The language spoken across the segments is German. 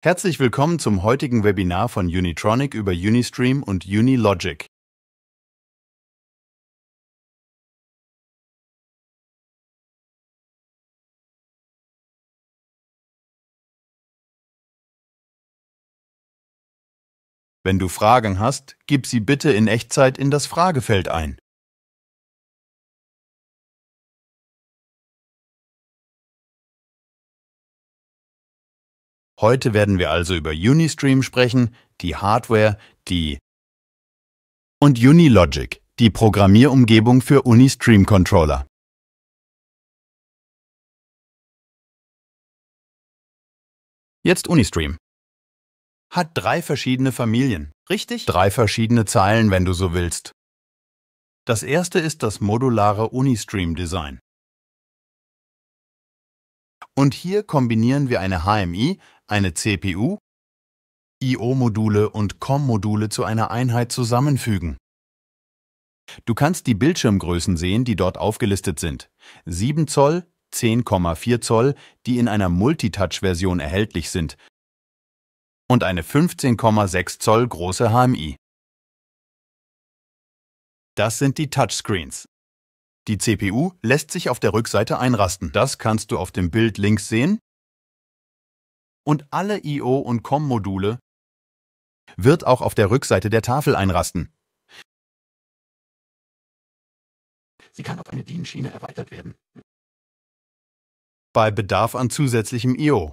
Herzlich willkommen zum heutigen Webinar von Unitronic über Unistream und Unilogic. Wenn du Fragen hast, gib sie bitte in Echtzeit in das Fragefeld ein. Heute werden wir also über Unistream sprechen, die Hardware, die und Unilogic, die Programmierumgebung für Unistream Controller. Jetzt Unistream. Hat drei verschiedene Familien, richtig? Drei verschiedene Zeilen, wenn du so willst. Das erste ist das modulare Unistream Design. Und hier kombinieren wir eine HMI, eine CPU, IO-Module und COM-Module zu einer Einheit zusammenfügen. Du kannst die Bildschirmgrößen sehen, die dort aufgelistet sind. 7 Zoll, 10,4 Zoll, die in einer Multitouch-Version erhältlich sind, und eine 15,6 Zoll große HMI. Das sind die Touchscreens. Die CPU lässt sich auf der Rückseite einrasten. Das kannst du auf dem Bild links sehen und alle I.O. und COM-Module wird auch auf der Rückseite der Tafel einrasten. Sie kann auf eine DIN-Schiene erweitert werden. Bei Bedarf an zusätzlichem I.O.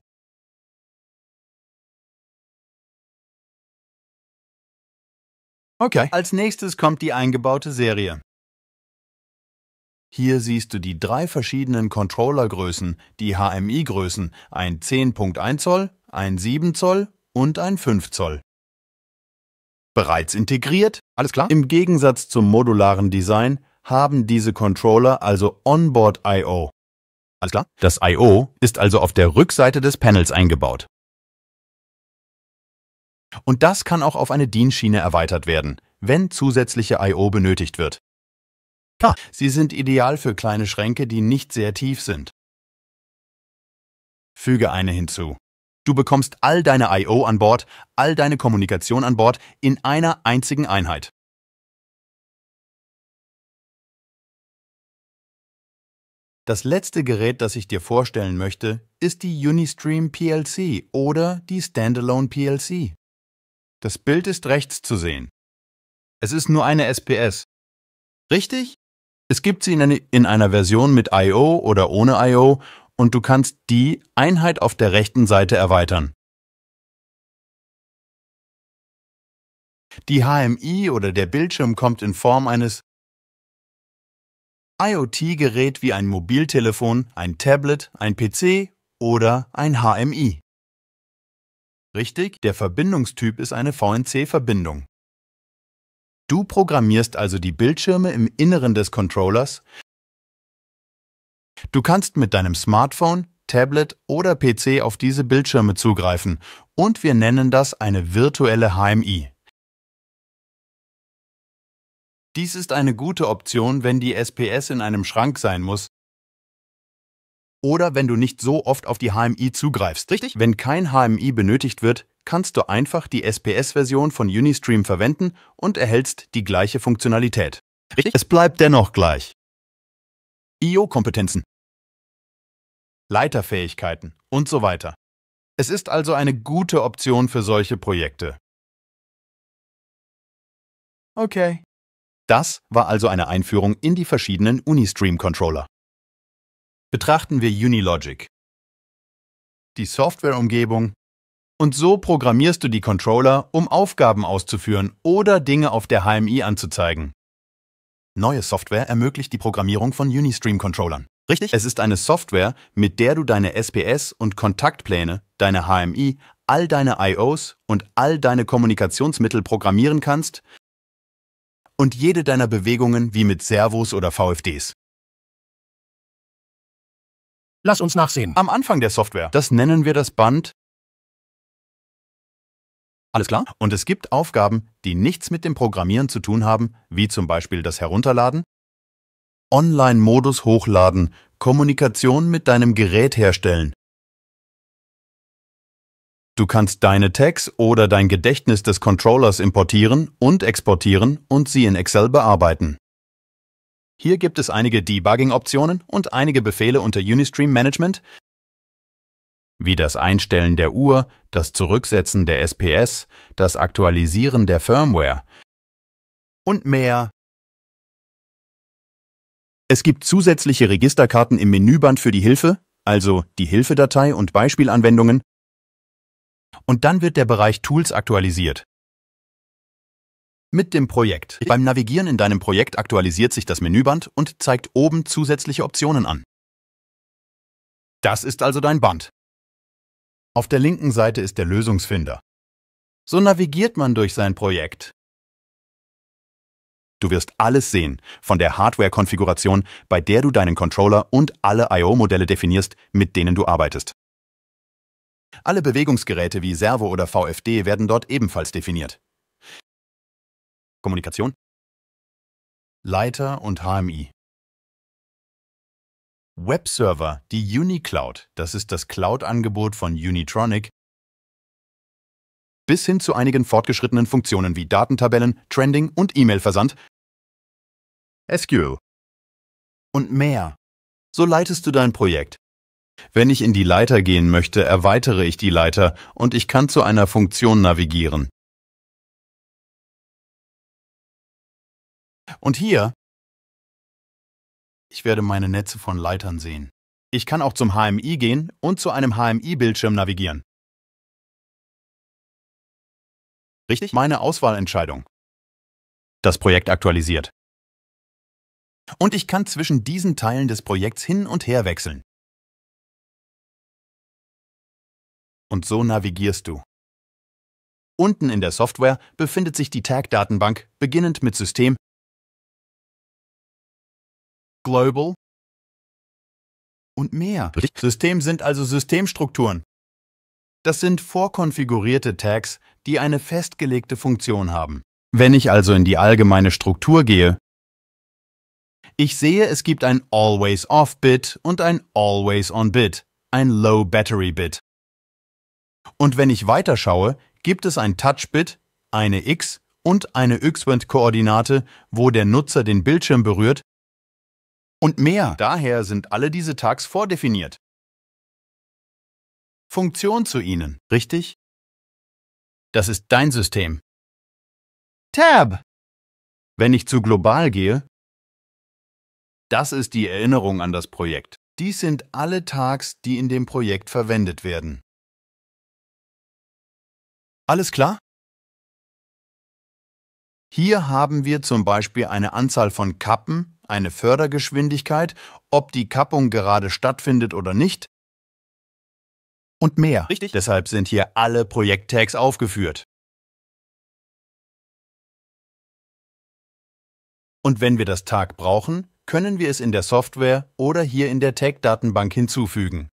Okay. Als nächstes kommt die eingebaute Serie. Hier siehst du die drei verschiedenen Controllergrößen, die HMI-Größen, ein 10.1 Zoll, ein 7 Zoll und ein 5 Zoll. Bereits integriert? Alles klar? Im Gegensatz zum modularen Design haben diese Controller also Onboard I.O. Alles klar? Das I.O. ist also auf der Rückseite des Panels eingebaut. Und das kann auch auf eine DIN-Schiene erweitert werden, wenn zusätzliche I.O. benötigt wird. Klar. Sie sind ideal für kleine Schränke, die nicht sehr tief sind. Füge eine hinzu. Du bekommst all deine I.O. an Bord, all deine Kommunikation an Bord in einer einzigen Einheit. Das letzte Gerät, das ich dir vorstellen möchte, ist die Unistream PLC oder die Standalone PLC. Das Bild ist rechts zu sehen. Es ist nur eine SPS. Richtig? Es gibt sie in einer Version mit I.O. oder ohne I.O. und du kannst die Einheit auf der rechten Seite erweitern. Die HMI oder der Bildschirm kommt in Form eines IoT-Gerät wie ein Mobiltelefon, ein Tablet, ein PC oder ein HMI. Richtig, der Verbindungstyp ist eine VNC-Verbindung. Du programmierst also die Bildschirme im Inneren des Controllers. Du kannst mit deinem Smartphone, Tablet oder PC auf diese Bildschirme zugreifen und wir nennen das eine virtuelle HMI. Dies ist eine gute Option, wenn die SPS in einem Schrank sein muss, oder wenn du nicht so oft auf die HMI zugreifst, richtig? Wenn kein HMI benötigt wird, kannst du einfach die SPS-Version von Unistream verwenden und erhältst die gleiche Funktionalität. Richtig? Es bleibt dennoch gleich. IO-Kompetenzen, Leiterfähigkeiten und so weiter. Es ist also eine gute Option für solche Projekte. Okay. Das war also eine Einführung in die verschiedenen Unistream-Controller betrachten wir Unilogic, die Softwareumgebung, und so programmierst du die Controller, um Aufgaben auszuführen oder Dinge auf der HMI anzuzeigen. Neue Software ermöglicht die Programmierung von Unistream-Controllern. Richtig? Es ist eine Software, mit der du deine SPS und Kontaktpläne, deine HMI, all deine IOs und all deine Kommunikationsmittel programmieren kannst und jede deiner Bewegungen wie mit Servos oder VFDs. Lass uns nachsehen. Am Anfang der Software. Das nennen wir das Band. Alles klar? Und es gibt Aufgaben, die nichts mit dem Programmieren zu tun haben, wie zum Beispiel das Herunterladen, Online-Modus hochladen, Kommunikation mit deinem Gerät herstellen. Du kannst deine Tags oder dein Gedächtnis des Controllers importieren und exportieren und sie in Excel bearbeiten. Hier gibt es einige Debugging-Optionen und einige Befehle unter Unistream Management, wie das Einstellen der Uhr, das Zurücksetzen der SPS, das Aktualisieren der Firmware und mehr. Es gibt zusätzliche Registerkarten im Menüband für die Hilfe, also die Hilfedatei und Beispielanwendungen. Und dann wird der Bereich Tools aktualisiert mit dem Projekt. Beim Navigieren in deinem Projekt aktualisiert sich das Menüband und zeigt oben zusätzliche Optionen an. Das ist also dein Band. Auf der linken Seite ist der Lösungsfinder. So navigiert man durch sein Projekt. Du wirst alles sehen, von der Hardware-Konfiguration, bei der du deinen Controller und alle I.O.-Modelle definierst, mit denen du arbeitest. Alle Bewegungsgeräte wie Servo oder VFD werden dort ebenfalls definiert. Kommunikation, Leiter und HMI. Webserver, die UniCloud, das ist das Cloud-Angebot von Unitronic, bis hin zu einigen fortgeschrittenen Funktionen wie Datentabellen, Trending und E-Mail-Versand, SQL und mehr. So leitest du dein Projekt. Wenn ich in die Leiter gehen möchte, erweitere ich die Leiter und ich kann zu einer Funktion navigieren. Und hier, ich werde meine Netze von Leitern sehen. Ich kann auch zum HMI gehen und zu einem HMI-Bildschirm navigieren. Richtig? Meine Auswahlentscheidung. Das Projekt aktualisiert. Und ich kann zwischen diesen Teilen des Projekts hin und her wechseln. Und so navigierst du. Unten in der Software befindet sich die Tag-Datenbank, beginnend mit System Global und mehr. System sind also Systemstrukturen. Das sind vorkonfigurierte Tags, die eine festgelegte Funktion haben. Wenn ich also in die allgemeine Struktur gehe, ich sehe, es gibt ein Always-Off-Bit und ein Always-On-Bit, ein Low-Battery-Bit. Und wenn ich weiterschaue, gibt es ein Touch-Bit, eine X und eine X-Wend-Koordinate, wo der Nutzer den Bildschirm berührt und mehr. Daher sind alle diese Tags vordefiniert. Funktion zu ihnen, richtig? Das ist dein System. Tab. Wenn ich zu global gehe, das ist die Erinnerung an das Projekt. Dies sind alle Tags, die in dem Projekt verwendet werden. Alles klar? Hier haben wir zum Beispiel eine Anzahl von Kappen, eine Fördergeschwindigkeit, ob die Kappung gerade stattfindet oder nicht und mehr. Richtig. Deshalb sind hier alle Projekt-Tags aufgeführt. Und wenn wir das Tag brauchen, können wir es in der Software oder hier in der Tag-Datenbank hinzufügen.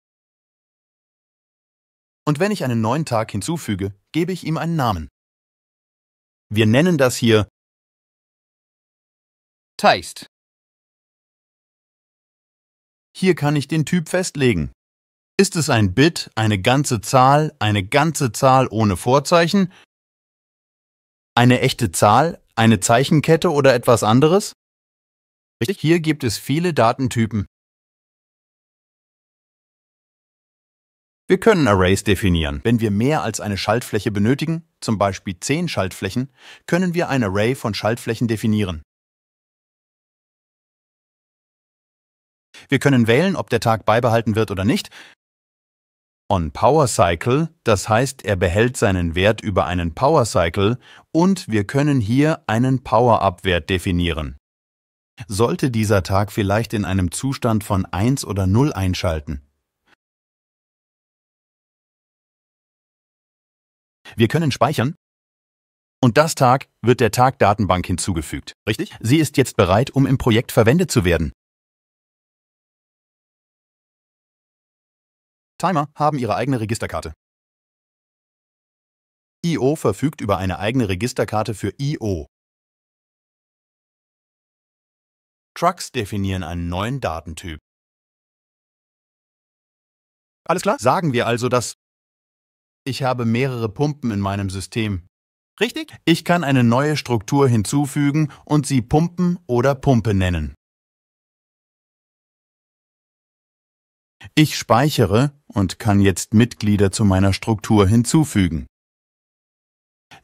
Und wenn ich einen neuen Tag hinzufüge, gebe ich ihm einen Namen. Wir nennen das hier Taste. Hier kann ich den Typ festlegen. Ist es ein Bit, eine ganze Zahl, eine ganze Zahl ohne Vorzeichen, eine echte Zahl, eine Zeichenkette oder etwas anderes? Hier gibt es viele Datentypen. Wir können Arrays definieren. Wenn wir mehr als eine Schaltfläche benötigen, zum Beispiel 10 Schaltflächen, können wir ein Array von Schaltflächen definieren. Wir können wählen, ob der Tag beibehalten wird oder nicht. On Power Cycle, das heißt, er behält seinen Wert über einen Power Cycle und wir können hier einen Power-Up-Wert definieren. Sollte dieser Tag vielleicht in einem Zustand von 1 oder 0 einschalten? Wir können speichern und das Tag wird der Tag-Datenbank hinzugefügt, richtig? Sie ist jetzt bereit, um im Projekt verwendet zu werden. Timer haben ihre eigene Registerkarte. IO verfügt über eine eigene Registerkarte für IO. Trucks definieren einen neuen Datentyp. Alles klar? Sagen wir also, dass ich habe mehrere Pumpen in meinem System. Richtig? Ich kann eine neue Struktur hinzufügen und sie Pumpen oder Pumpe nennen. Ich speichere und kann jetzt Mitglieder zu meiner Struktur hinzufügen.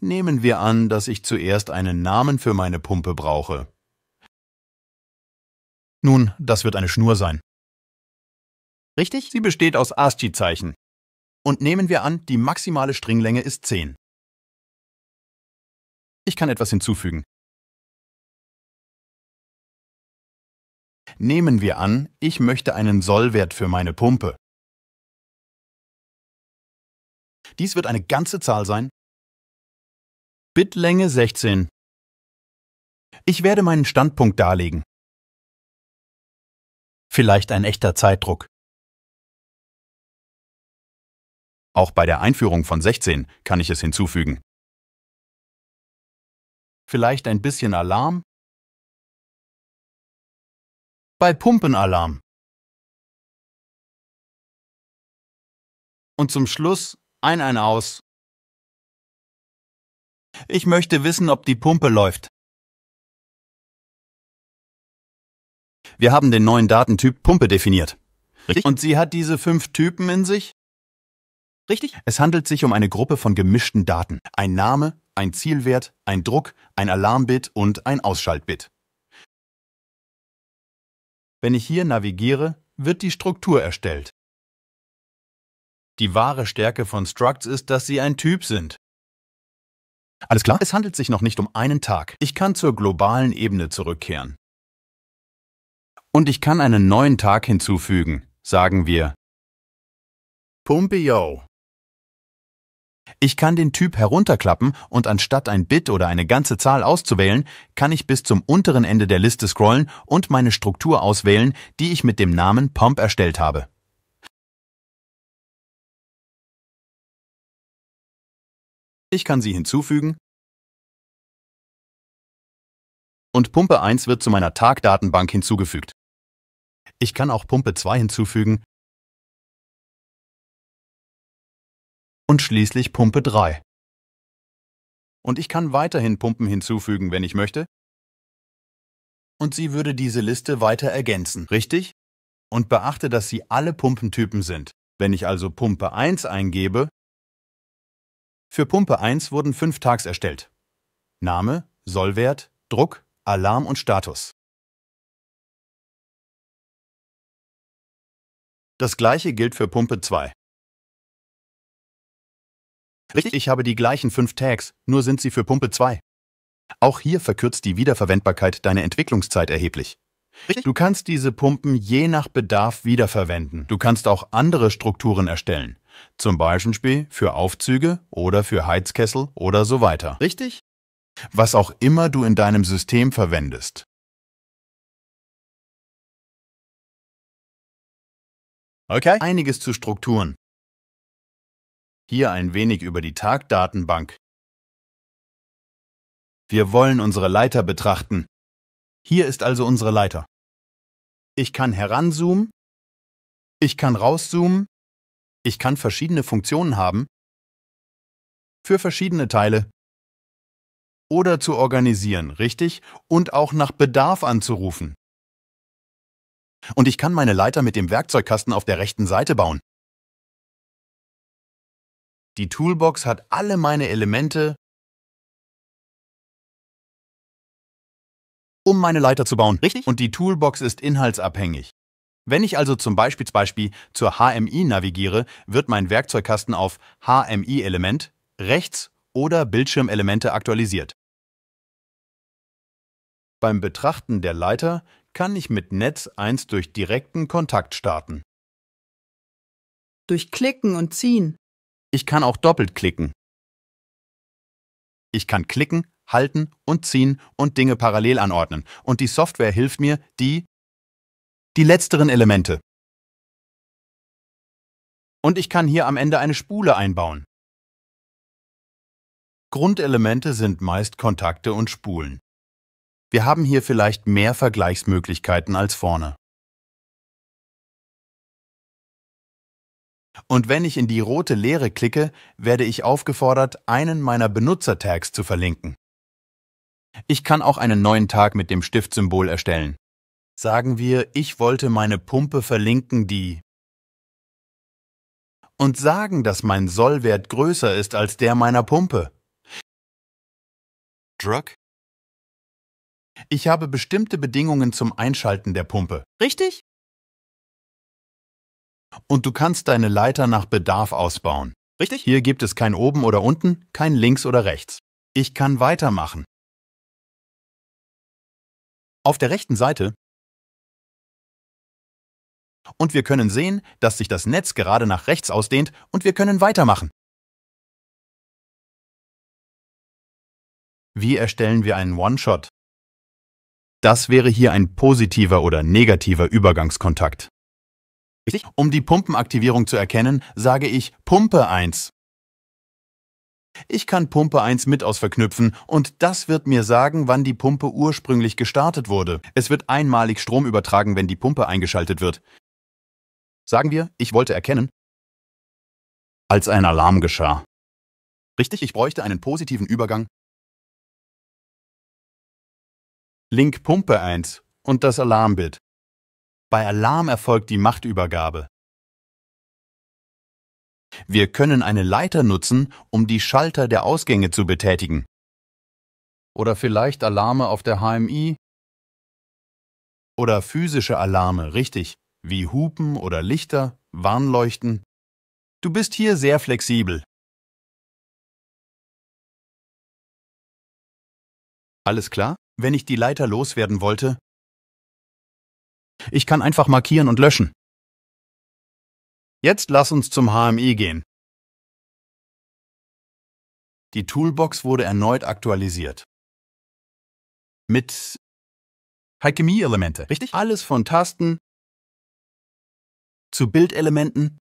Nehmen wir an, dass ich zuerst einen Namen für meine Pumpe brauche. Nun, das wird eine Schnur sein. Richtig? Sie besteht aus ASCII-Zeichen. Und nehmen wir an, die maximale Stringlänge ist 10. Ich kann etwas hinzufügen. Nehmen wir an, ich möchte einen Sollwert für meine Pumpe. Dies wird eine ganze Zahl sein. Bitlänge 16. Ich werde meinen Standpunkt darlegen. Vielleicht ein echter Zeitdruck. Auch bei der Einführung von 16 kann ich es hinzufügen. Vielleicht ein bisschen Alarm? bei Pumpenalarm. Und zum Schluss ein ein aus. Ich möchte wissen, ob die Pumpe läuft. Wir haben den neuen Datentyp Pumpe definiert. Richtig. Und sie hat diese fünf Typen in sich? Richtig. Es handelt sich um eine Gruppe von gemischten Daten. Ein Name, ein Zielwert, ein Druck, ein Alarmbit und ein Ausschaltbit. Wenn ich hier navigiere, wird die Struktur erstellt. Die wahre Stärke von Structs ist, dass sie ein Typ sind. Alles klar? Es handelt sich noch nicht um einen Tag. Ich kann zur globalen Ebene zurückkehren. Und ich kann einen neuen Tag hinzufügen, sagen wir. Pompeo. Ich kann den Typ herunterklappen und anstatt ein Bit oder eine ganze Zahl auszuwählen, kann ich bis zum unteren Ende der Liste scrollen und meine Struktur auswählen, die ich mit dem Namen Pomp erstellt habe. Ich kann sie hinzufügen und Pumpe 1 wird zu meiner Tagdatenbank hinzugefügt. Ich kann auch Pumpe 2 hinzufügen und schließlich Pumpe 3. Und ich kann weiterhin Pumpen hinzufügen, wenn ich möchte. Und sie würde diese Liste weiter ergänzen, richtig? Und beachte, dass sie alle Pumpentypen sind. Wenn ich also Pumpe 1 eingebe, für Pumpe 1 wurden fünf Tags erstellt. Name, Sollwert, Druck, Alarm und Status. Das gleiche gilt für Pumpe 2. Richtig, ich habe die gleichen fünf Tags, nur sind sie für Pumpe 2. Auch hier verkürzt die Wiederverwendbarkeit deine Entwicklungszeit erheblich. Richtig. Du kannst diese Pumpen je nach Bedarf wiederverwenden. Du kannst auch andere Strukturen erstellen. Zum Beispiel für Aufzüge oder für Heizkessel oder so weiter. Richtig? Was auch immer du in deinem System verwendest. Okay. Einiges zu Strukturen. Hier ein wenig über die Tagdatenbank. Wir wollen unsere Leiter betrachten. Hier ist also unsere Leiter. Ich kann heranzoomen, ich kann rauszoomen, ich kann verschiedene Funktionen haben, für verschiedene Teile oder zu organisieren, richtig? Und auch nach Bedarf anzurufen. Und ich kann meine Leiter mit dem Werkzeugkasten auf der rechten Seite bauen. Die Toolbox hat alle meine Elemente, um meine Leiter zu bauen. Richtig? Und die Toolbox ist inhaltsabhängig. Wenn ich also zum Beispiel, zum Beispiel zur HMI navigiere, wird mein Werkzeugkasten auf HMI-Element, Rechts- oder Bildschirmelemente aktualisiert. Beim Betrachten der Leiter kann ich mit Netz 1 durch direkten Kontakt starten. Durch Klicken und Ziehen ich kann auch doppelt klicken. Ich kann klicken, halten und ziehen und Dinge parallel anordnen und die Software hilft mir, die die letzteren Elemente. Und ich kann hier am Ende eine Spule einbauen. Grundelemente sind meist Kontakte und Spulen. Wir haben hier vielleicht mehr Vergleichsmöglichkeiten als vorne. Und wenn ich in die rote Leere klicke, werde ich aufgefordert, einen meiner Benutzer-Tags zu verlinken. Ich kann auch einen neuen Tag mit dem Stiftsymbol erstellen. Sagen wir, ich wollte meine Pumpe verlinken, die und sagen, dass mein Sollwert größer ist als der meiner Pumpe. Drug? Ich habe bestimmte Bedingungen zum Einschalten der Pumpe. Richtig? Und du kannst deine Leiter nach Bedarf ausbauen. Richtig? Hier gibt es kein oben oder unten, kein links oder rechts. Ich kann weitermachen. Auf der rechten Seite und wir können sehen, dass sich das Netz gerade nach rechts ausdehnt und wir können weitermachen. Wie erstellen wir einen One-Shot? Das wäre hier ein positiver oder negativer Übergangskontakt. Richtig? Um die Pumpenaktivierung zu erkennen, sage ich Pumpe 1. Ich kann Pumpe 1 mit ausverknüpfen und das wird mir sagen, wann die Pumpe ursprünglich gestartet wurde. Es wird einmalig Strom übertragen, wenn die Pumpe eingeschaltet wird. Sagen wir, ich wollte erkennen, als ein Alarm geschah. Richtig, ich bräuchte einen positiven Übergang. Link Pumpe 1 und das Alarmbild. Bei Alarm erfolgt die Machtübergabe. Wir können eine Leiter nutzen, um die Schalter der Ausgänge zu betätigen. Oder vielleicht Alarme auf der HMI? Oder physische Alarme, richtig, wie Hupen oder Lichter, Warnleuchten. Du bist hier sehr flexibel. Alles klar? Wenn ich die Leiter loswerden wollte, ich kann einfach markieren und löschen. Jetzt lass uns zum HMI gehen. Die Toolbox wurde erneut aktualisiert. Mit Alchemie-Elemente, richtig? Alles von Tasten zu Bildelementen,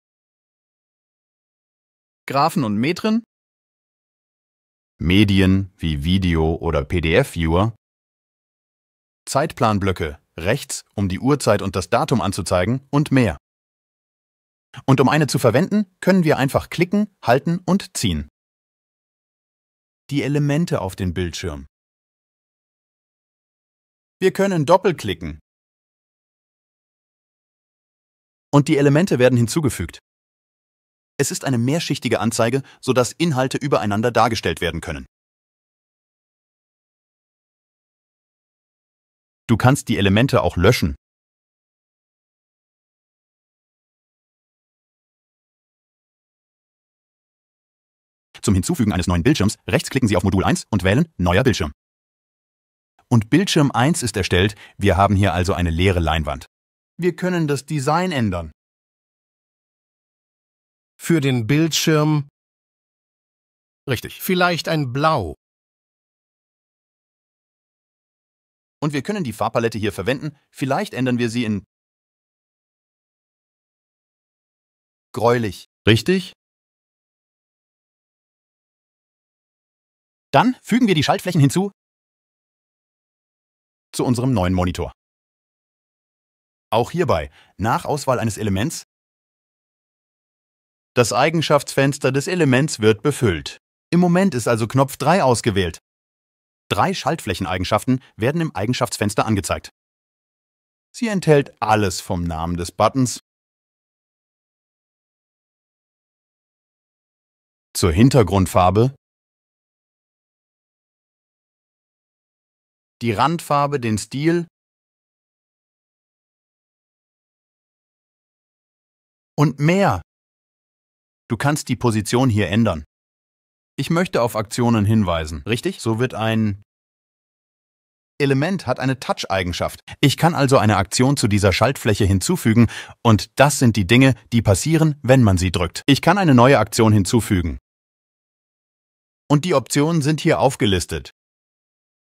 Graphen und Metren, Medien wie Video oder PDF-Viewer, Zeitplanblöcke rechts, um die Uhrzeit und das Datum anzuzeigen und mehr. Und um eine zu verwenden, können wir einfach klicken, halten und ziehen. Die Elemente auf den Bildschirm. Wir können doppelklicken. Und die Elemente werden hinzugefügt. Es ist eine mehrschichtige Anzeige, sodass Inhalte übereinander dargestellt werden können. Du kannst die Elemente auch löschen. Zum Hinzufügen eines neuen Bildschirms rechtsklicken Sie auf Modul 1 und wählen Neuer Bildschirm. Und Bildschirm 1 ist erstellt, wir haben hier also eine leere Leinwand. Wir können das Design ändern. Für den Bildschirm Richtig. Vielleicht ein Blau Und wir können die Farbpalette hier verwenden, vielleicht ändern wir sie in gräulich. Richtig? Dann fügen wir die Schaltflächen hinzu zu unserem neuen Monitor. Auch hierbei, nach Auswahl eines Elements, das Eigenschaftsfenster des Elements wird befüllt. Im Moment ist also Knopf 3 ausgewählt. Drei Schaltflächeneigenschaften werden im Eigenschaftsfenster angezeigt. Sie enthält alles vom Namen des Buttons zur Hintergrundfarbe, die Randfarbe, den Stil und mehr. Du kannst die Position hier ändern. Ich möchte auf Aktionen hinweisen. Richtig? So wird ein Element hat eine Touch-Eigenschaft. Ich kann also eine Aktion zu dieser Schaltfläche hinzufügen und das sind die Dinge, die passieren, wenn man sie drückt. Ich kann eine neue Aktion hinzufügen. Und die Optionen sind hier aufgelistet.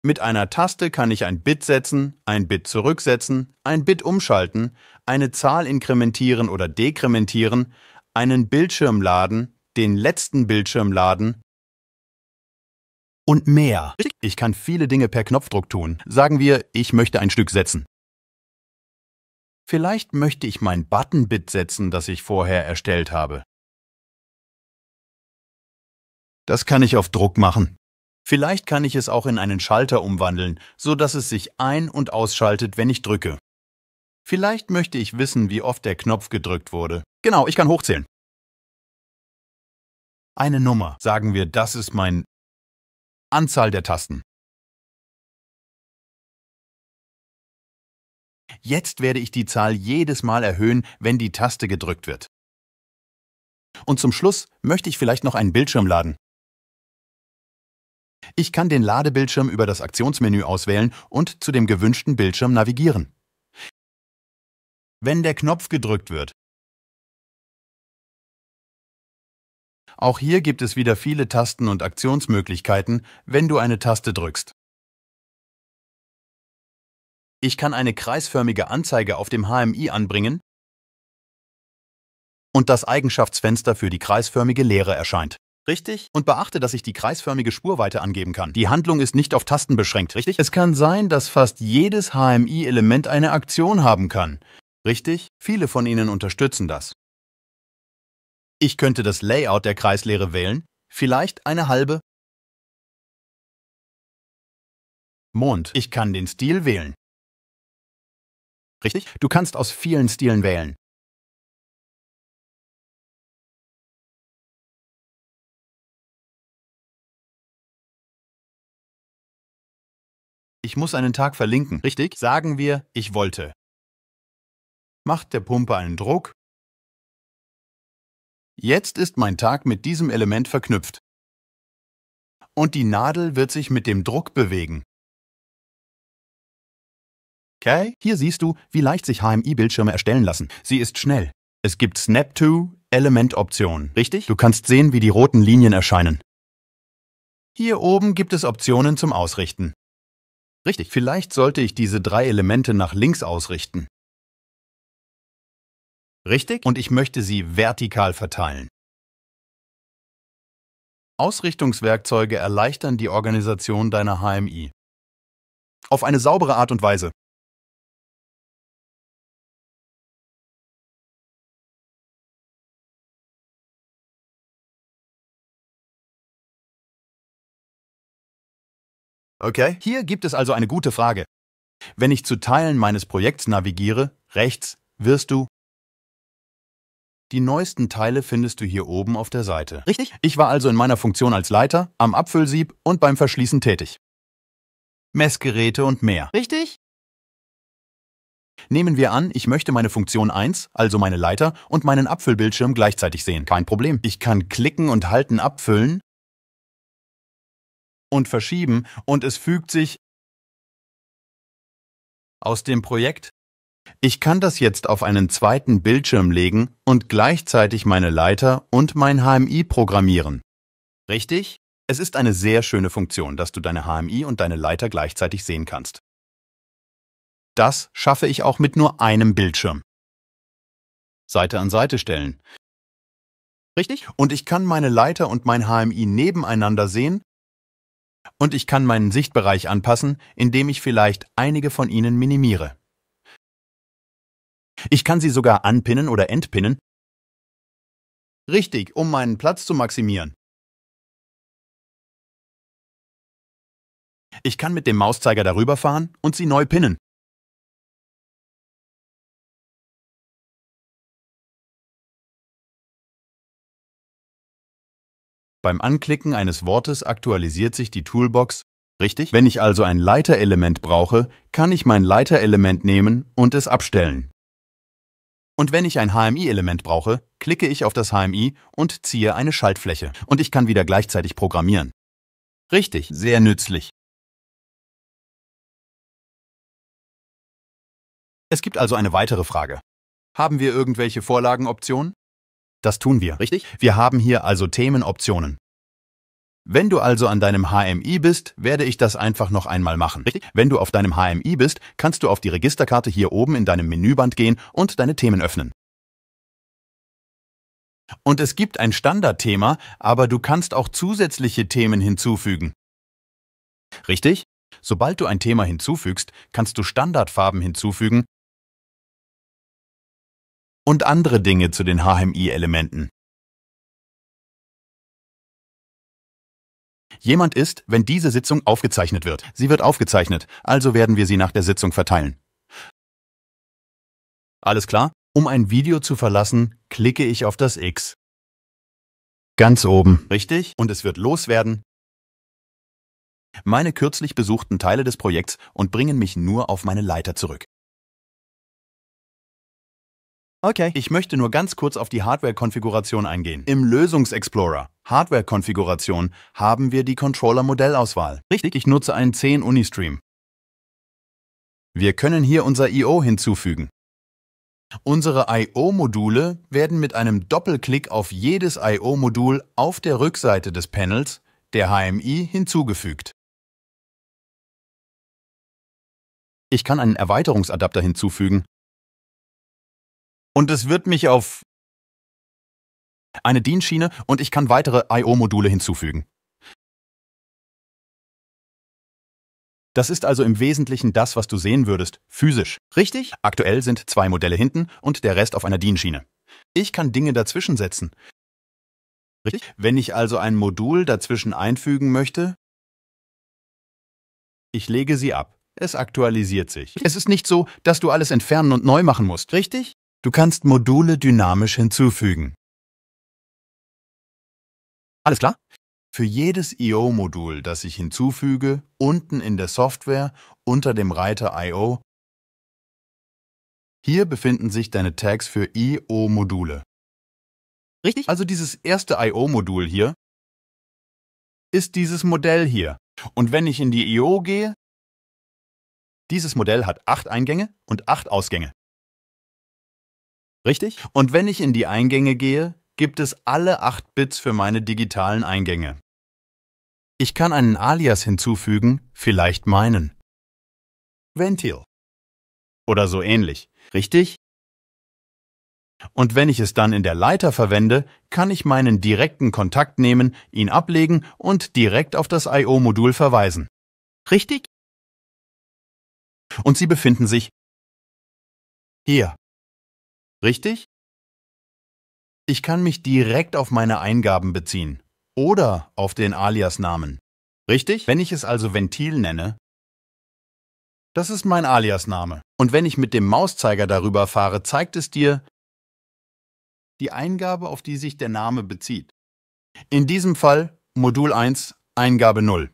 Mit einer Taste kann ich ein Bit setzen, ein Bit zurücksetzen, ein Bit umschalten, eine Zahl inkrementieren oder dekrementieren, einen Bildschirm laden, den letzten Bildschirm laden, und mehr. Ich kann viele Dinge per Knopfdruck tun. Sagen wir, ich möchte ein Stück setzen. Vielleicht möchte ich mein Button-Bit setzen, das ich vorher erstellt habe. Das kann ich auf Druck machen. Vielleicht kann ich es auch in einen Schalter umwandeln, so dass es sich ein- und ausschaltet, wenn ich drücke. Vielleicht möchte ich wissen, wie oft der Knopf gedrückt wurde. Genau, ich kann hochzählen. Eine Nummer. Sagen wir, das ist mein Anzahl der Tasten. Jetzt werde ich die Zahl jedes Mal erhöhen, wenn die Taste gedrückt wird. Und zum Schluss möchte ich vielleicht noch einen Bildschirm laden. Ich kann den Ladebildschirm über das Aktionsmenü auswählen und zu dem gewünschten Bildschirm navigieren. Wenn der Knopf gedrückt wird, Auch hier gibt es wieder viele Tasten und Aktionsmöglichkeiten, wenn du eine Taste drückst. Ich kann eine kreisförmige Anzeige auf dem HMI anbringen und das Eigenschaftsfenster für die kreisförmige Leere erscheint. Richtig? Und beachte, dass ich die kreisförmige Spurweite angeben kann. Die Handlung ist nicht auf Tasten beschränkt, richtig? Es kann sein, dass fast jedes HMI-Element eine Aktion haben kann. Richtig? Viele von Ihnen unterstützen das. Ich könnte das Layout der Kreislehre wählen, vielleicht eine halbe Mond. Ich kann den Stil wählen. Richtig? Du kannst aus vielen Stilen wählen. Ich muss einen Tag verlinken, richtig? Sagen wir, ich wollte. Macht der Pumpe einen Druck Jetzt ist mein Tag mit diesem Element verknüpft. Und die Nadel wird sich mit dem Druck bewegen. Okay, hier siehst du, wie leicht sich HMI-Bildschirme erstellen lassen. Sie ist schnell. Es gibt Snap to Element-Optionen, richtig? Du kannst sehen, wie die roten Linien erscheinen. Hier oben gibt es Optionen zum Ausrichten. Richtig, vielleicht sollte ich diese drei Elemente nach links ausrichten richtig? Und ich möchte sie vertikal verteilen. Ausrichtungswerkzeuge erleichtern die Organisation deiner HMI. Auf eine saubere Art und Weise. Okay. Hier gibt es also eine gute Frage. Wenn ich zu Teilen meines Projekts navigiere, rechts wirst du die neuesten Teile findest du hier oben auf der Seite. Richtig? Ich war also in meiner Funktion als Leiter, am Abfüllsieb und beim Verschließen tätig. Messgeräte und mehr. Richtig? Nehmen wir an, ich möchte meine Funktion 1, also meine Leiter, und meinen Abfüllbildschirm gleichzeitig sehen. Kein Problem. Ich kann klicken und halten abfüllen und verschieben und es fügt sich aus dem Projekt ich kann das jetzt auf einen zweiten Bildschirm legen und gleichzeitig meine Leiter und mein HMI programmieren. Richtig? Es ist eine sehr schöne Funktion, dass du deine HMI und deine Leiter gleichzeitig sehen kannst. Das schaffe ich auch mit nur einem Bildschirm. Seite an Seite stellen. Richtig? Und ich kann meine Leiter und mein HMI nebeneinander sehen und ich kann meinen Sichtbereich anpassen, indem ich vielleicht einige von ihnen minimiere. Ich kann sie sogar anpinnen oder entpinnen. Richtig, um meinen Platz zu maximieren. Ich kann mit dem Mauszeiger darüber fahren und sie neu pinnen. Beim Anklicken eines Wortes aktualisiert sich die Toolbox, richtig? Wenn ich also ein Leiterelement brauche, kann ich mein Leiterelement nehmen und es abstellen. Und wenn ich ein HMI-Element brauche, klicke ich auf das HMI und ziehe eine Schaltfläche. Und ich kann wieder gleichzeitig programmieren. Richtig, sehr nützlich. Es gibt also eine weitere Frage. Haben wir irgendwelche Vorlagenoptionen? Das tun wir, richtig? Wir haben hier also Themenoptionen. Wenn du also an deinem HMI bist, werde ich das einfach noch einmal machen. Wenn du auf deinem HMI bist, kannst du auf die Registerkarte hier oben in deinem Menüband gehen und deine Themen öffnen. Und es gibt ein Standardthema, aber du kannst auch zusätzliche Themen hinzufügen. Richtig? Sobald du ein Thema hinzufügst, kannst du Standardfarben hinzufügen und andere Dinge zu den HMI-Elementen. jemand ist, wenn diese Sitzung aufgezeichnet wird. Sie wird aufgezeichnet, also werden wir sie nach der Sitzung verteilen. Alles klar? Um ein Video zu verlassen, klicke ich auf das X. Ganz oben. Richtig? Und es wird loswerden. Meine kürzlich besuchten Teile des Projekts und bringen mich nur auf meine Leiter zurück. Okay. Ich möchte nur ganz kurz auf die Hardware-Konfiguration eingehen. Im Lösungsexplorer Hardware-Konfiguration haben wir die Controller-Modellauswahl. Richtig, ich nutze einen 10 Unistream. Wir können hier unser I.O. hinzufügen. Unsere I.O.-Module werden mit einem Doppelklick auf jedes I.O.-Modul auf der Rückseite des Panels, der HMI, hinzugefügt. Ich kann einen Erweiterungsadapter hinzufügen. Und es wird mich auf eine DIN-Schiene und ich kann weitere I.O.-Module hinzufügen. Das ist also im Wesentlichen das, was du sehen würdest, physisch, richtig? Aktuell sind zwei Modelle hinten und der Rest auf einer DIN-Schiene. Ich kann Dinge dazwischen setzen. Richtig? Wenn ich also ein Modul dazwischen einfügen möchte, ich lege sie ab. Es aktualisiert sich. Es ist nicht so, dass du alles entfernen und neu machen musst, richtig? Du kannst Module dynamisch hinzufügen. Alles klar? Für jedes I.O.-Modul, das ich hinzufüge, unten in der Software unter dem Reiter I.O. Hier befinden sich deine Tags für I.O.-Module. Richtig? Also dieses erste I.O.-Modul hier ist dieses Modell hier. Und wenn ich in die I.O. gehe, dieses Modell hat acht Eingänge und acht Ausgänge. Richtig? Und wenn ich in die Eingänge gehe, gibt es alle 8 Bits für meine digitalen Eingänge. Ich kann einen Alias hinzufügen, vielleicht meinen. Ventil. Oder so ähnlich, richtig? Und wenn ich es dann in der Leiter verwende, kann ich meinen direkten Kontakt nehmen, ihn ablegen und direkt auf das I.O.-Modul verweisen. Richtig? Und sie befinden sich hier. Richtig? Ich kann mich direkt auf meine Eingaben beziehen oder auf den Aliasnamen. Richtig? Wenn ich es also Ventil nenne, das ist mein Aliasname. Und wenn ich mit dem Mauszeiger darüber fahre, zeigt es dir die Eingabe, auf die sich der Name bezieht. In diesem Fall Modul 1, Eingabe 0.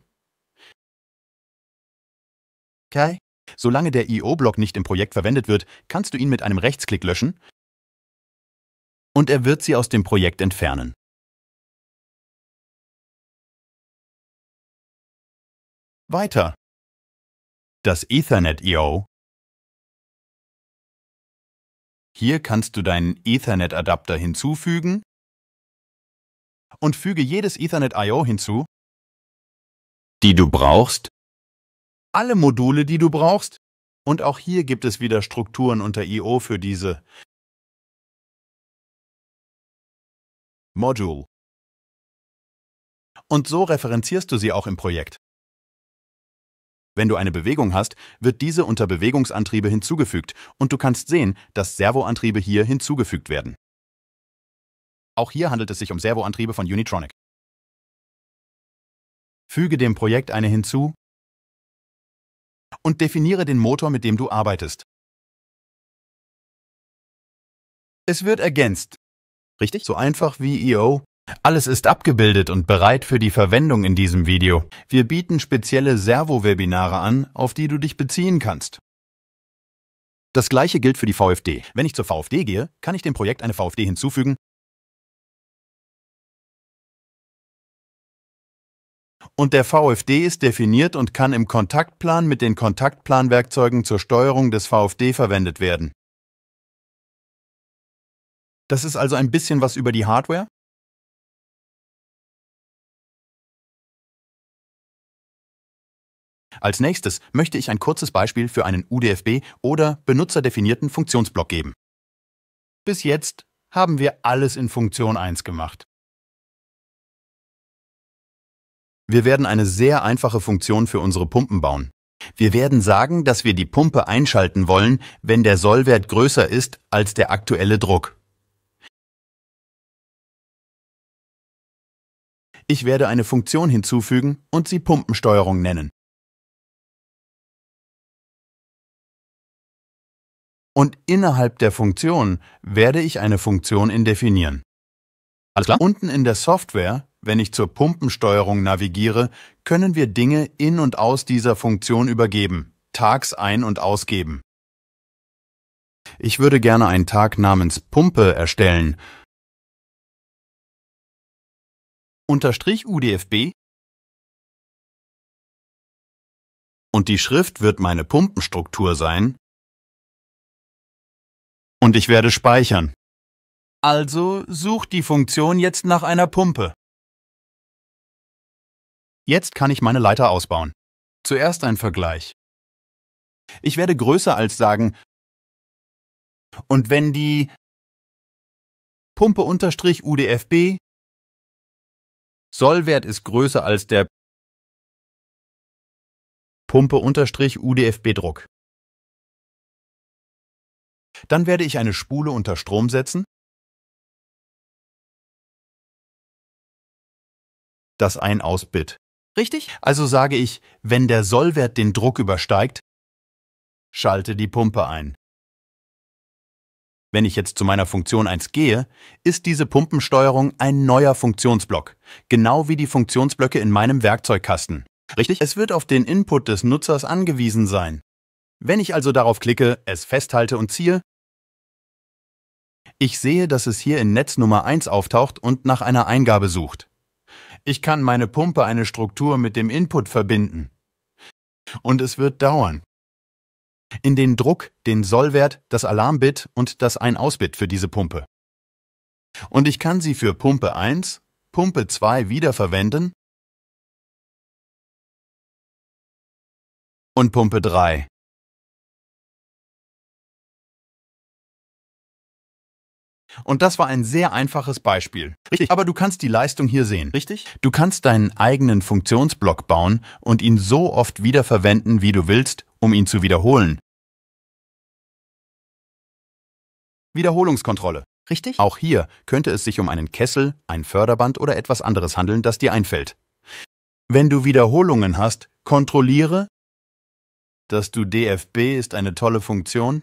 Okay? Solange der IO-Block nicht im Projekt verwendet wird, kannst du ihn mit einem Rechtsklick löschen und er wird sie aus dem Projekt entfernen. Weiter. Das Ethernet I.O. Hier kannst du deinen Ethernet-Adapter hinzufügen und füge jedes Ethernet I.O. hinzu, die du brauchst, alle Module, die du brauchst, und auch hier gibt es wieder Strukturen unter I.O. für diese. Module. Und so referenzierst du sie auch im Projekt. Wenn du eine Bewegung hast, wird diese unter Bewegungsantriebe hinzugefügt und du kannst sehen, dass Servoantriebe hier hinzugefügt werden. Auch hier handelt es sich um Servoantriebe von Unitronic. Füge dem Projekt eine hinzu und definiere den Motor, mit dem du arbeitest. Es wird ergänzt Richtig? So einfach wie EO. Alles ist abgebildet und bereit für die Verwendung in diesem Video. Wir bieten spezielle Servo-Webinare an, auf die du dich beziehen kannst. Das gleiche gilt für die VfD. Wenn ich zur VfD gehe, kann ich dem Projekt eine VfD hinzufügen und der VfD ist definiert und kann im Kontaktplan mit den Kontaktplanwerkzeugen zur Steuerung des VfD verwendet werden. Das ist also ein bisschen was über die Hardware. Als nächstes möchte ich ein kurzes Beispiel für einen UDFB oder benutzerdefinierten Funktionsblock geben. Bis jetzt haben wir alles in Funktion 1 gemacht. Wir werden eine sehr einfache Funktion für unsere Pumpen bauen. Wir werden sagen, dass wir die Pumpe einschalten wollen, wenn der Sollwert größer ist als der aktuelle Druck. ich werde eine Funktion hinzufügen und sie Pumpensteuerung nennen. Und innerhalb der Funktion werde ich eine Funktion indefinieren. Alles klar? Unten in der Software, wenn ich zur Pumpensteuerung navigiere, können wir Dinge in und aus dieser Funktion übergeben, Tags ein- und ausgeben. Ich würde gerne einen Tag namens Pumpe erstellen unterstrich UDFB und die Schrift wird meine Pumpenstruktur sein und ich werde speichern. Also sucht die Funktion jetzt nach einer Pumpe. Jetzt kann ich meine Leiter ausbauen. Zuerst ein Vergleich. Ich werde größer als sagen, und wenn die Pumpe-UDFB Sollwert ist größer als der Pumpe-UDFB-Druck. Dann werde ich eine Spule unter Strom setzen, das Ein-Aus-Bit. Richtig? Also sage ich, wenn der Sollwert den Druck übersteigt, schalte die Pumpe ein. Wenn ich jetzt zu meiner Funktion 1 gehe, ist diese Pumpensteuerung ein neuer Funktionsblock, genau wie die Funktionsblöcke in meinem Werkzeugkasten. Richtig? Es wird auf den Input des Nutzers angewiesen sein. Wenn ich also darauf klicke, es festhalte und ziehe, ich sehe, dass es hier in Netz Nummer 1 auftaucht und nach einer Eingabe sucht. Ich kann meine Pumpe eine Struktur mit dem Input verbinden. Und es wird dauern in den Druck, den Sollwert, das Alarmbit und das ein ausbit für diese Pumpe. Und ich kann sie für Pumpe 1, Pumpe 2 wiederverwenden und Pumpe 3 Und das war ein sehr einfaches Beispiel. Richtig. Aber du kannst die Leistung hier sehen. Richtig. Du kannst deinen eigenen Funktionsblock bauen und ihn so oft wiederverwenden, wie du willst, um ihn zu wiederholen. Wiederholungskontrolle. Richtig? Auch hier könnte es sich um einen Kessel, ein Förderband oder etwas anderes handeln, das dir einfällt. Wenn du Wiederholungen hast, kontrolliere, dass du DFB ist eine tolle Funktion,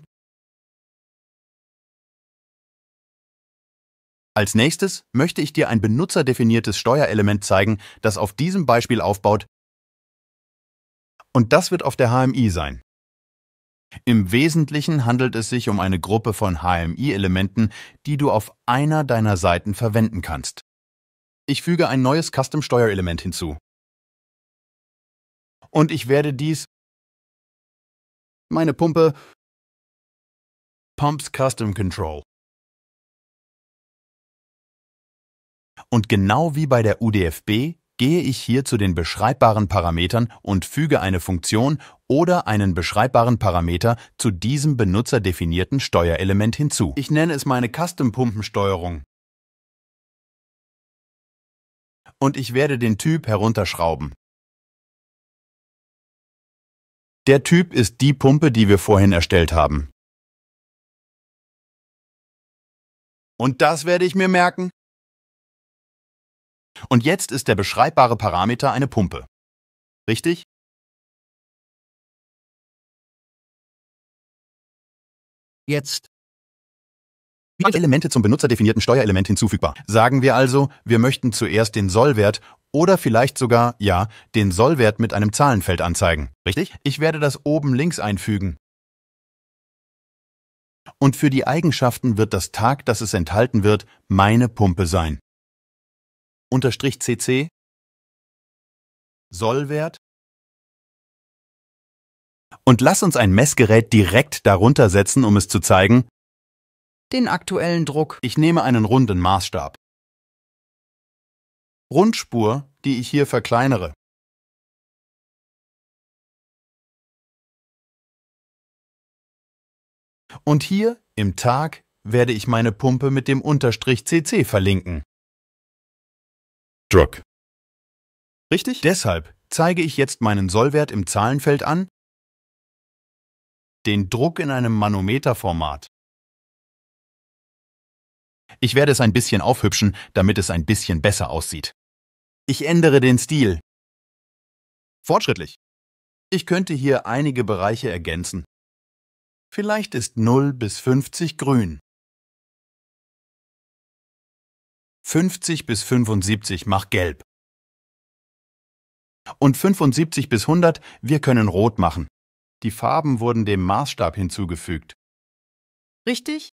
Als nächstes möchte ich dir ein benutzerdefiniertes Steuerelement zeigen, das auf diesem Beispiel aufbaut und das wird auf der HMI sein. Im Wesentlichen handelt es sich um eine Gruppe von HMI-Elementen, die du auf einer deiner Seiten verwenden kannst. Ich füge ein neues Custom-Steuerelement hinzu. Und ich werde dies meine Pumpe Pumps Custom Control Und genau wie bei der UDFB gehe ich hier zu den beschreibbaren Parametern und füge eine Funktion oder einen beschreibbaren Parameter zu diesem benutzerdefinierten Steuerelement hinzu. Ich nenne es meine Custom-Pumpensteuerung. Und ich werde den Typ herunterschrauben. Der Typ ist die Pumpe, die wir vorhin erstellt haben. Und das werde ich mir merken. Und jetzt ist der beschreibbare Parameter eine Pumpe. Richtig? Jetzt. Alle Elemente zum benutzerdefinierten Steuerelement hinzufügbar. Sagen wir also, wir möchten zuerst den Sollwert oder vielleicht sogar, ja, den Sollwert mit einem Zahlenfeld anzeigen. Richtig? Ich werde das oben links einfügen. Und für die Eigenschaften wird das Tag, das es enthalten wird, meine Pumpe sein unterstrich cc Sollwert und lass uns ein Messgerät direkt darunter setzen, um es zu zeigen. Den aktuellen Druck. Ich nehme einen runden Maßstab. Rundspur, die ich hier verkleinere. Und hier, im Tag, werde ich meine Pumpe mit dem Unterstrich CC verlinken. Drug. Richtig? Deshalb zeige ich jetzt meinen Sollwert im Zahlenfeld an, den Druck in einem Manometerformat. Ich werde es ein bisschen aufhübschen, damit es ein bisschen besser aussieht. Ich ändere den Stil. Fortschrittlich. Ich könnte hier einige Bereiche ergänzen. Vielleicht ist 0 bis 50 grün. 50 bis 75 mach gelb. Und 75 bis 100, wir können rot machen. Die Farben wurden dem Maßstab hinzugefügt. Richtig?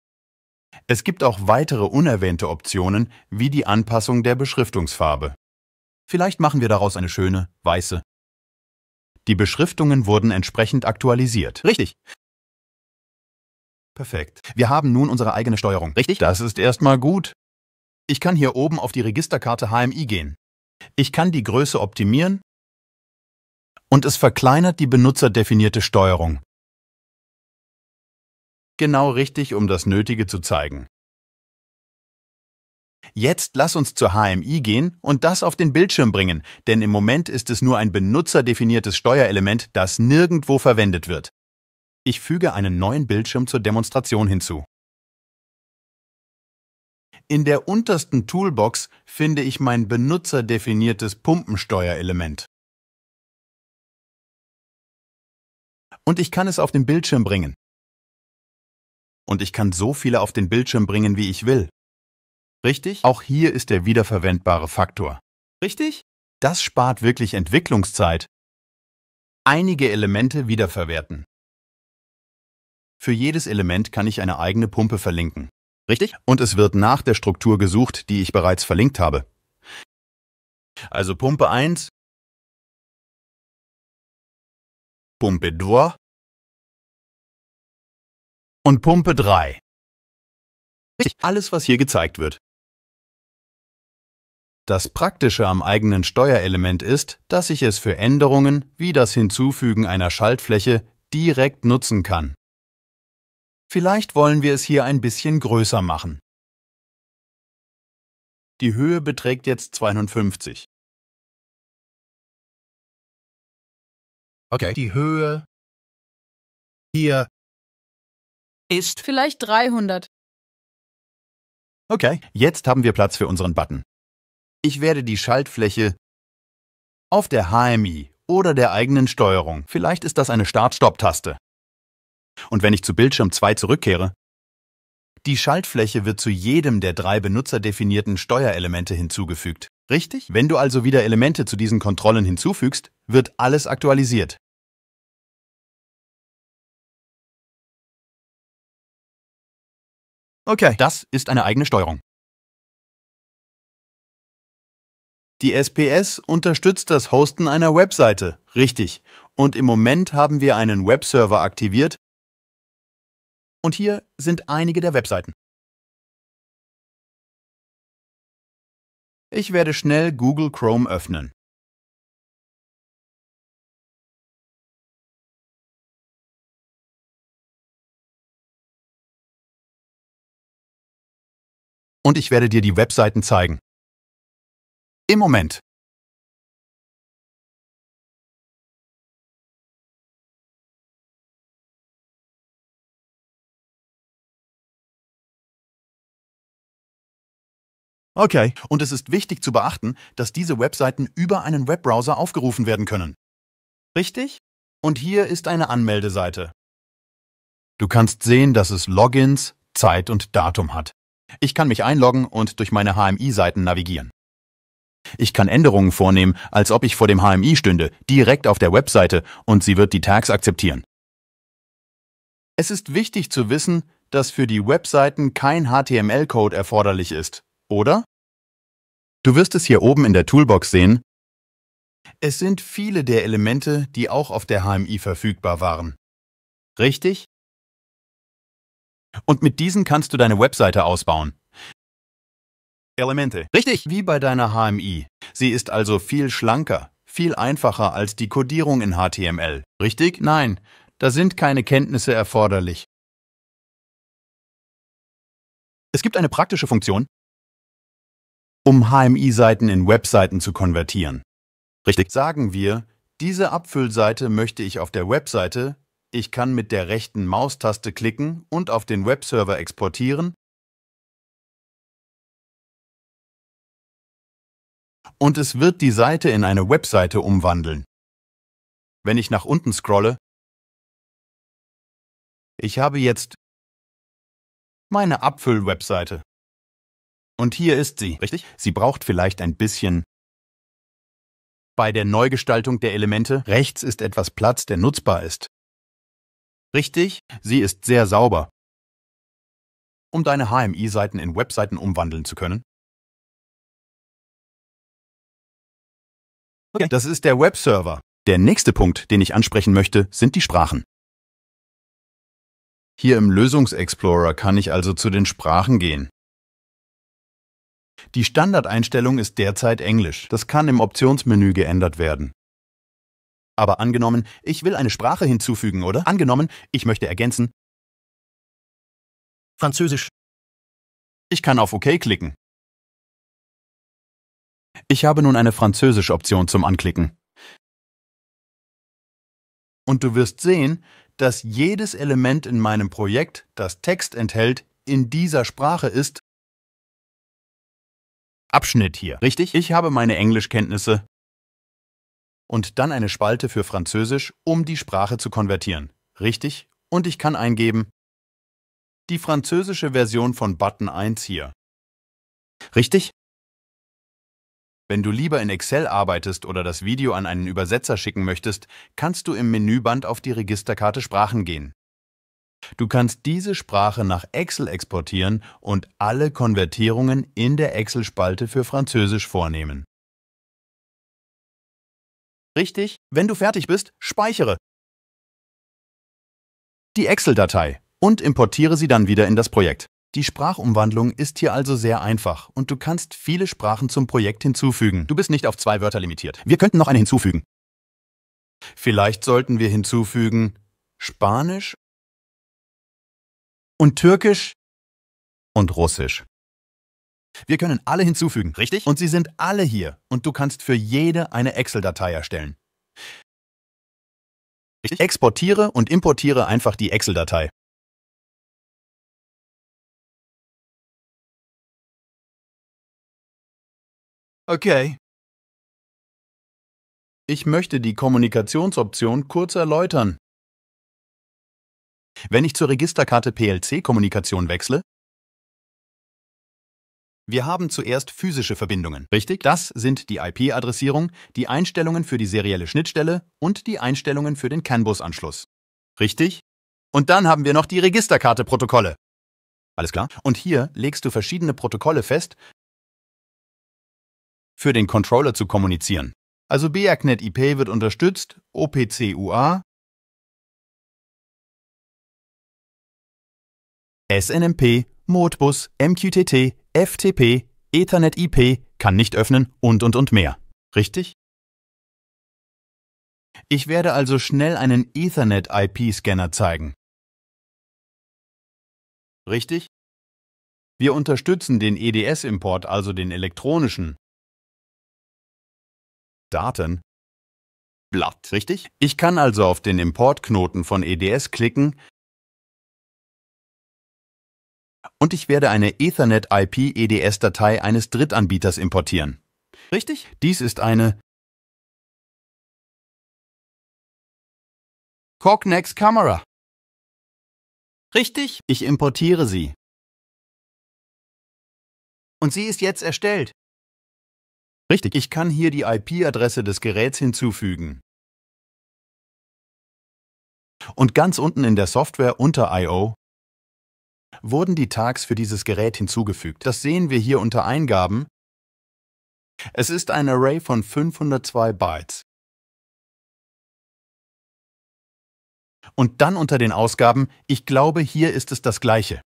Es gibt auch weitere unerwähnte Optionen, wie die Anpassung der Beschriftungsfarbe. Vielleicht machen wir daraus eine schöne, weiße. Die Beschriftungen wurden entsprechend aktualisiert. Richtig. Perfekt. Wir haben nun unsere eigene Steuerung. Richtig? Das ist erstmal gut. Ich kann hier oben auf die Registerkarte HMI gehen. Ich kann die Größe optimieren und es verkleinert die benutzerdefinierte Steuerung. Genau richtig, um das Nötige zu zeigen. Jetzt lass uns zur HMI gehen und das auf den Bildschirm bringen, denn im Moment ist es nur ein benutzerdefiniertes Steuerelement, das nirgendwo verwendet wird. Ich füge einen neuen Bildschirm zur Demonstration hinzu. In der untersten Toolbox finde ich mein benutzerdefiniertes Pumpensteuerelement. Und ich kann es auf den Bildschirm bringen. Und ich kann so viele auf den Bildschirm bringen, wie ich will. Richtig? Auch hier ist der wiederverwendbare Faktor. Richtig? Das spart wirklich Entwicklungszeit. Einige Elemente wiederverwerten. Für jedes Element kann ich eine eigene Pumpe verlinken. Richtig? Und es wird nach der Struktur gesucht, die ich bereits verlinkt habe. Also Pumpe 1, Pumpe 2 und Pumpe 3. Richtig. Alles, was hier gezeigt wird. Das Praktische am eigenen Steuerelement ist, dass ich es für Änderungen wie das Hinzufügen einer Schaltfläche direkt nutzen kann. Vielleicht wollen wir es hier ein bisschen größer machen. Die Höhe beträgt jetzt 52. Okay, die Höhe hier ist vielleicht 300. Okay, jetzt haben wir Platz für unseren Button. Ich werde die Schaltfläche auf der HMI oder der eigenen Steuerung, vielleicht ist das eine Start-Stopp-Taste, und wenn ich zu Bildschirm 2 zurückkehre, die Schaltfläche wird zu jedem der drei benutzerdefinierten Steuerelemente hinzugefügt. Richtig? Wenn du also wieder Elemente zu diesen Kontrollen hinzufügst, wird alles aktualisiert. Okay. Das ist eine eigene Steuerung. Die SPS unterstützt das Hosten einer Webseite, richtig. Und im Moment haben wir einen Webserver aktiviert, und hier sind einige der Webseiten. Ich werde schnell Google Chrome öffnen. Und ich werde dir die Webseiten zeigen. Im Moment Okay. Und es ist wichtig zu beachten, dass diese Webseiten über einen Webbrowser aufgerufen werden können. Richtig? Und hier ist eine Anmeldeseite. Du kannst sehen, dass es Logins, Zeit und Datum hat. Ich kann mich einloggen und durch meine HMI-Seiten navigieren. Ich kann Änderungen vornehmen, als ob ich vor dem HMI stünde, direkt auf der Webseite und sie wird die Tags akzeptieren. Es ist wichtig zu wissen, dass für die Webseiten kein HTML-Code erforderlich ist, oder? Du wirst es hier oben in der Toolbox sehen. Es sind viele der Elemente, die auch auf der HMI verfügbar waren. Richtig? Und mit diesen kannst du deine Webseite ausbauen. Elemente. Richtig. Wie bei deiner HMI. Sie ist also viel schlanker, viel einfacher als die Codierung in HTML. Richtig? Nein. Da sind keine Kenntnisse erforderlich. Es gibt eine praktische Funktion, um HMI-Seiten in Webseiten zu konvertieren. Richtig. Sagen wir, diese Abfüllseite möchte ich auf der Webseite, ich kann mit der rechten Maustaste klicken und auf den Webserver exportieren und es wird die Seite in eine Webseite umwandeln. Wenn ich nach unten scrolle, ich habe jetzt meine Abfüll-Webseite. Und hier ist sie, richtig? Sie braucht vielleicht ein bisschen. Bei der Neugestaltung der Elemente rechts ist etwas Platz, der nutzbar ist. Richtig, sie ist sehr sauber. Um deine HMI-Seiten in Webseiten umwandeln zu können, Okay. Das ist der Webserver. Der nächste Punkt, den ich ansprechen möchte, sind die Sprachen. Hier im Lösungsexplorer kann ich also zu den Sprachen gehen. Die Standardeinstellung ist derzeit Englisch. Das kann im Optionsmenü geändert werden. Aber angenommen, ich will eine Sprache hinzufügen, oder? Angenommen, ich möchte ergänzen. Französisch. Ich kann auf OK klicken. Ich habe nun eine französische Option zum Anklicken. Und du wirst sehen, dass jedes Element in meinem Projekt, das Text enthält, in dieser Sprache ist Abschnitt hier, richtig? Ich habe meine Englischkenntnisse und dann eine Spalte für Französisch, um die Sprache zu konvertieren, richtig? Und ich kann eingeben die französische Version von Button 1 hier. Richtig? Wenn du lieber in Excel arbeitest oder das Video an einen Übersetzer schicken möchtest, kannst du im Menüband auf die Registerkarte Sprachen gehen. Du kannst diese Sprache nach Excel exportieren und alle Konvertierungen in der Excel-Spalte für Französisch vornehmen. Richtig, wenn du fertig bist, speichere die Excel-Datei und importiere sie dann wieder in das Projekt. Die Sprachumwandlung ist hier also sehr einfach und du kannst viele Sprachen zum Projekt hinzufügen. Du bist nicht auf zwei Wörter limitiert. Wir könnten noch eine hinzufügen. Vielleicht sollten wir hinzufügen Spanisch und Türkisch und Russisch. Wir können alle hinzufügen, richtig? Und sie sind alle hier und du kannst für jede eine Excel-Datei erstellen. Ich exportiere und importiere einfach die Excel-Datei. Okay. Ich möchte die Kommunikationsoption kurz erläutern wenn ich zur Registerkarte PLC-Kommunikation wechsle? Wir haben zuerst physische Verbindungen, richtig? Das sind die IP-Adressierung, die Einstellungen für die serielle Schnittstelle und die Einstellungen für den CAN-Bus-Anschluss. Richtig? Und dann haben wir noch die Registerkarte-Protokolle. Alles klar? Und hier legst du verschiedene Protokolle fest, für den Controller zu kommunizieren. Also BACnet IP wird unterstützt, OPC UA, SNMP, Modbus, MQTT, FTP, Ethernet IP, kann nicht öffnen und und und mehr. Richtig? Ich werde also schnell einen Ethernet IP-Scanner zeigen. Richtig? Wir unterstützen den EDS-Import, also den elektronischen. Daten. Blatt, richtig? Ich kann also auf den Importknoten von EDS klicken, und ich werde eine Ethernet-IP-EDS-Datei eines Drittanbieters importieren. Richtig? Dies ist eine Cognex Camera. Richtig? Ich importiere sie. Und sie ist jetzt erstellt. Richtig, ich kann hier die IP-Adresse des Geräts hinzufügen. Und ganz unten in der Software unter I.O wurden die Tags für dieses Gerät hinzugefügt. Das sehen wir hier unter Eingaben. Es ist ein Array von 502 Bytes. Und dann unter den Ausgaben, ich glaube, hier ist es das Gleiche.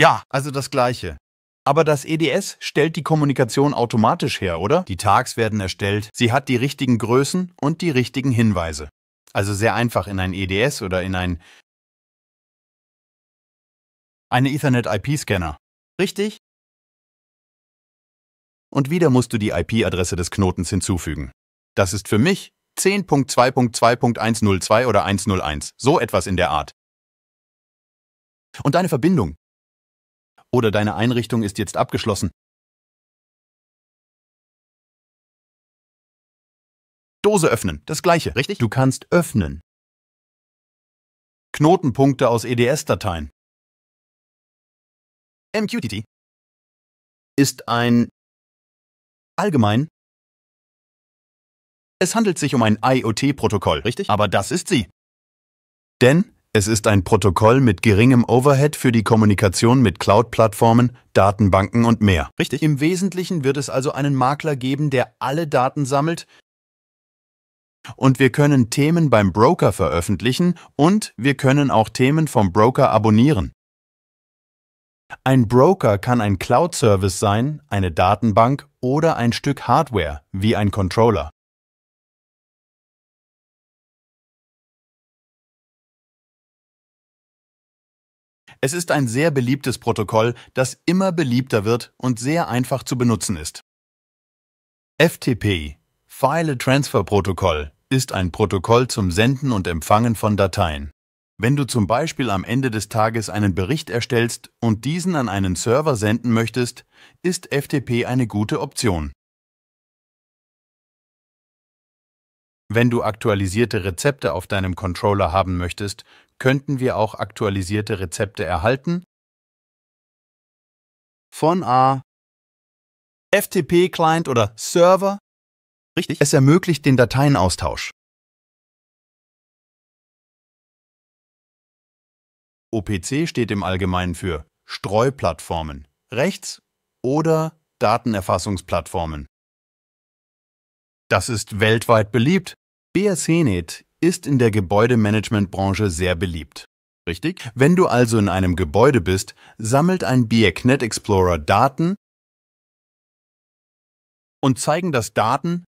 Ja, also das Gleiche. Aber das EDS stellt die Kommunikation automatisch her, oder? Die Tags werden erstellt, sie hat die richtigen Größen und die richtigen Hinweise. Also sehr einfach in ein EDS oder in ein eine Ethernet-IP-Scanner. Richtig? Und wieder musst du die IP-Adresse des Knotens hinzufügen. Das ist für mich 10.2.2.102 oder 101, so etwas in der Art. Und deine Verbindung. Oder deine Einrichtung ist jetzt abgeschlossen. Dose öffnen, das gleiche, richtig? Du kannst öffnen. Knotenpunkte aus EDS-Dateien. MQTT ist ein allgemein. Es handelt sich um ein IoT-Protokoll, richtig? Aber das ist sie. Denn es ist ein Protokoll mit geringem Overhead für die Kommunikation mit Cloud-Plattformen, Datenbanken und mehr. Richtig. Im Wesentlichen wird es also einen Makler geben, der alle Daten sammelt. Und wir können Themen beim Broker veröffentlichen und wir können auch Themen vom Broker abonnieren. Ein Broker kann ein Cloud-Service sein, eine Datenbank oder ein Stück Hardware wie ein Controller. Es ist ein sehr beliebtes Protokoll, das immer beliebter wird und sehr einfach zu benutzen ist. FTP File Transfer Protokoll ist ein Protokoll zum Senden und Empfangen von Dateien. Wenn du zum Beispiel am Ende des Tages einen Bericht erstellst und diesen an einen Server senden möchtest, ist FTP eine gute Option. Wenn du aktualisierte Rezepte auf deinem Controller haben möchtest, könnten wir auch aktualisierte Rezepte erhalten. Von A FTP-Client oder Server. Richtig. Es ermöglicht den Dateienaustausch. OPC steht im Allgemeinen für Streuplattformen, Rechts- oder Datenerfassungsplattformen. Das ist weltweit beliebt. BSCNet ist in der Gebäudemanagementbranche sehr beliebt. Richtig? Wenn du also in einem Gebäude bist, sammelt ein BIECnet Explorer Daten und zeigen das Daten.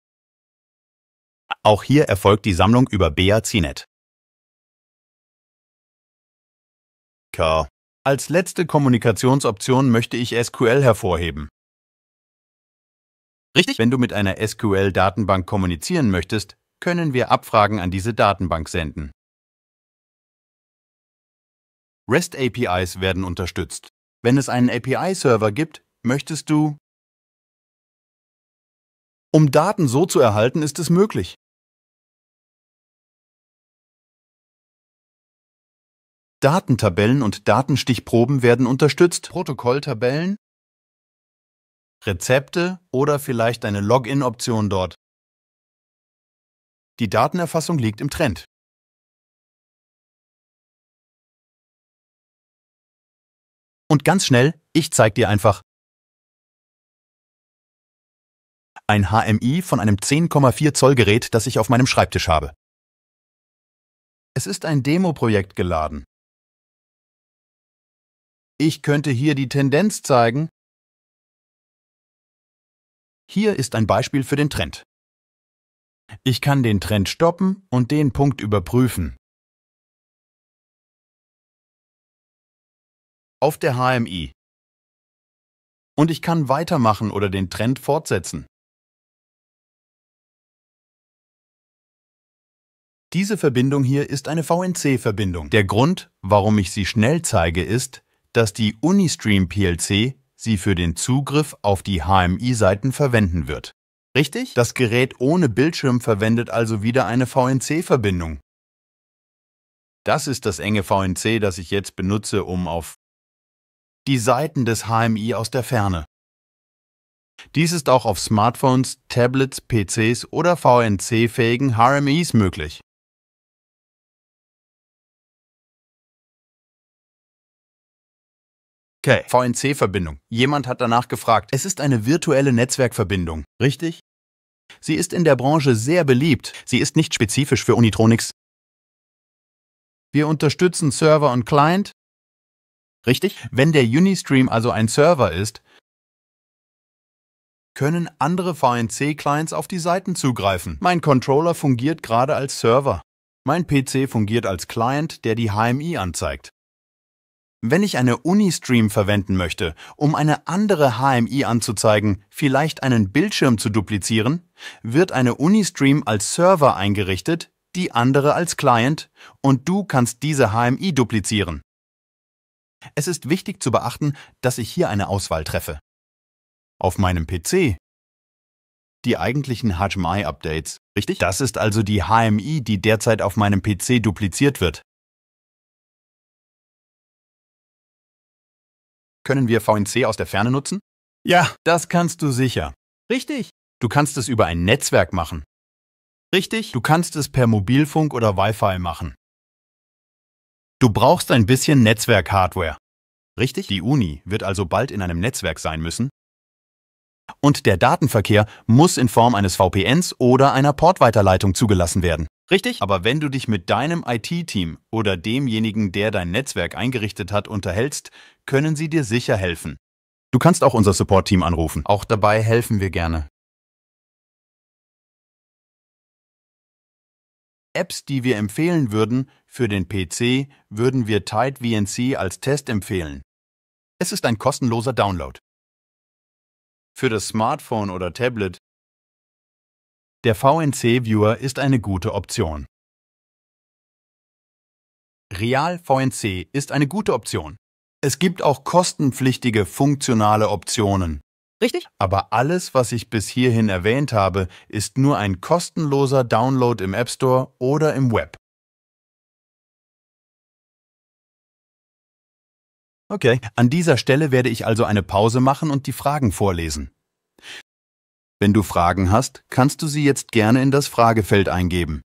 Auch hier erfolgt die Sammlung über BACnet. Sidecar. Als letzte Kommunikationsoption möchte ich SQL hervorheben. Richtig? Wenn du mit einer SQL-Datenbank kommunizieren möchtest, können wir Abfragen an diese Datenbank senden. REST-APIs werden unterstützt. Wenn es einen API-Server gibt, möchtest du... Um Daten so zu erhalten, ist es möglich. Datentabellen und Datenstichproben werden unterstützt, Protokolltabellen, Rezepte oder vielleicht eine Login-Option dort. Die Datenerfassung liegt im Trend. Und ganz schnell, ich zeig dir einfach. Ein HMI von einem 10,4 Zoll Gerät, das ich auf meinem Schreibtisch habe. Es ist ein Demo-Projekt geladen. Ich könnte hier die Tendenz zeigen. Hier ist ein Beispiel für den Trend. Ich kann den Trend stoppen und den Punkt überprüfen. Auf der HMI. Und ich kann weitermachen oder den Trend fortsetzen. Diese Verbindung hier ist eine VNC-Verbindung. Der Grund, warum ich sie schnell zeige, ist, dass die Unistream PLC sie für den Zugriff auf die HMI-Seiten verwenden wird. Richtig? Das Gerät ohne Bildschirm verwendet also wieder eine VNC-Verbindung. Das ist das enge VNC, das ich jetzt benutze, um auf die Seiten des HMI aus der Ferne. Dies ist auch auf Smartphones, Tablets, PCs oder VNC-fähigen HMIs möglich. Okay. VNC-Verbindung. Jemand hat danach gefragt. Es ist eine virtuelle Netzwerkverbindung, richtig? Sie ist in der Branche sehr beliebt. Sie ist nicht spezifisch für Unitronics. Wir unterstützen Server und Client. Richtig? Wenn der Unistream also ein Server ist, können andere VNC-Clients auf die Seiten zugreifen. Mein Controller fungiert gerade als Server. Mein PC fungiert als Client, der die HMI anzeigt. Wenn ich eine Unistream verwenden möchte, um eine andere HMI anzuzeigen, vielleicht einen Bildschirm zu duplizieren, wird eine Unistream als Server eingerichtet, die andere als Client und du kannst diese HMI duplizieren. Es ist wichtig zu beachten, dass ich hier eine Auswahl treffe. Auf meinem PC die eigentlichen HMI-Updates, richtig? Das ist also die HMI, die derzeit auf meinem PC dupliziert wird. Können wir VNC aus der Ferne nutzen? Ja, das kannst du sicher. Richtig. Du kannst es über ein Netzwerk machen. Richtig. Du kannst es per Mobilfunk oder Wi-Fi machen. Du brauchst ein bisschen Netzwerk-Hardware. Richtig? Die Uni wird also bald in einem Netzwerk sein müssen. Und der Datenverkehr muss in Form eines VPNs oder einer Portweiterleitung zugelassen werden. Richtig? Aber wenn du dich mit deinem IT-Team oder demjenigen, der dein Netzwerk eingerichtet hat, unterhältst, können sie dir sicher helfen. Du kannst auch unser Support-Team anrufen. Auch dabei helfen wir gerne. Apps, die wir empfehlen würden, für den PC würden wir Tide VNC als Test empfehlen. Es ist ein kostenloser Download. Für das Smartphone oder Tablet Der VNC-Viewer ist eine gute Option. Real VNC ist eine gute Option. Es gibt auch kostenpflichtige funktionale Optionen. Richtig? Aber alles, was ich bis hierhin erwähnt habe, ist nur ein kostenloser Download im App Store oder im Web. Okay, an dieser Stelle werde ich also eine Pause machen und die Fragen vorlesen. Wenn du Fragen hast, kannst du sie jetzt gerne in das Fragefeld eingeben.